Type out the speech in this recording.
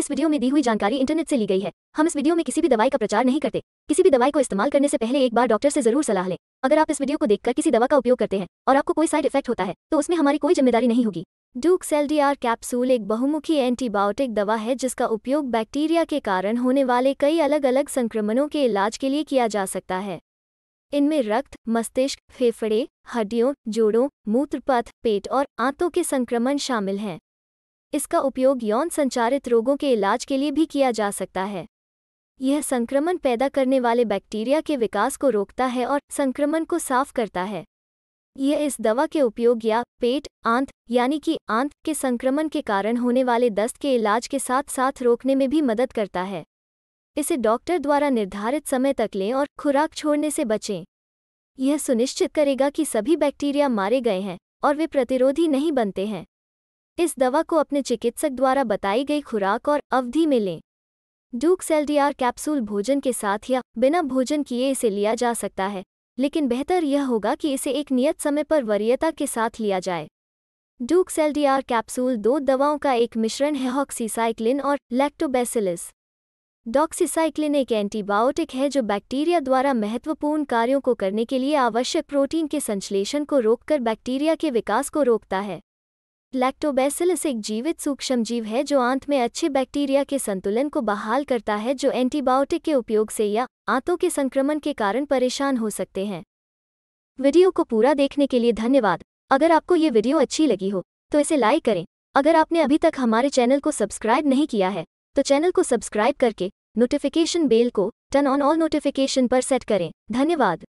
इस वीडियो में दी हुई जानकारी इंटरनेट से ली गई है हम इस वीडियो में किसी भी दवाई का प्रचार नहीं करते किसी भी दवाई को इस्तेमाल करने से पहले एक बार डॉक्टर से जरूर सलाह लें अगर आप इस वीडियो को देखकर किसी दवा का उपयोग करते हैं और आपको कोई साइड इफेक्ट होता है तो उसमें हमारी कोई जिम्मेदारी नहीं होगी ड्यूक एल कैप्सूल एक बहुमुखी एंटीबायोटिक दवा है जिसका उपयोग बैक्टीरिया के कारण होने वाले कई अलग अलग संक्रमणों के इलाज के लिए किया जा सकता है इनमें रक्त मस्तिष्क फेफड़े हड्डियों जोड़ों मूत्रपथ पेट और आंतों के संक्रमण शामिल हैं इसका उपयोग यौन संचारित रोगों के इलाज के लिए भी किया जा सकता है यह संक्रमण पैदा करने वाले बैक्टीरिया के विकास को रोकता है और संक्रमण को साफ करता है यह इस दवा के उपयोग या पेट आंत यानी कि आंत के संक्रमण के कारण होने वाले दस्त के इलाज के साथ साथ रोकने में भी मदद करता है इसे डॉक्टर द्वारा निर्धारित समय तक लें और खुराक छोड़ने से बचें यह सुनिश्चित करेगा कि सभी बैक्टीरिया मारे गए हैं और वे प्रतिरोधी नहीं बनते हैं इस दवा को अपने चिकित्सक द्वारा बताई गई खुराक और अवधि में लें डूक सेल्डियार कैप्सूल भोजन के साथ या बिना भोजन किए इसे लिया जा सकता है लेकिन बेहतर यह होगा कि इसे एक नियत समय पर वरीयता के साथ लिया जाए डूक सेल्डियार कैप्सूल दो दवाओं का एक मिश्रण है हॉक्सीसाइक्लिन और लैक्टोबेसिलिस डॉक्सीसाइक्लिन एक एंटीबायोटिक है जो बैक्टीरिया द्वारा महत्वपूर्ण कार्यों को करने के लिए आवश्यक प्रोटीन के संश्लेषण को रोककर बैक्टीरिया के विकास को रोकता है लैक्टोबैसिलस एक जीवित सूक्ष्म जीव है जो आंत में अच्छे बैक्टीरिया के संतुलन को बहाल करता है जो एंटीबायोटिक के उपयोग से या आंतों के संक्रमण के कारण परेशान हो सकते हैं वीडियो को पूरा देखने के लिए धन्यवाद अगर आपको ये वीडियो अच्छी लगी हो तो इसे लाइक करें अगर आपने अभी तक हमारे चैनल को सब्सक्राइब नहीं किया है तो चैनल को सब्सक्राइब करके नोटिफिकेशन बेल को टर्न ऑन ऑल नोटिफिकेशन पर सेट करें धन्यवाद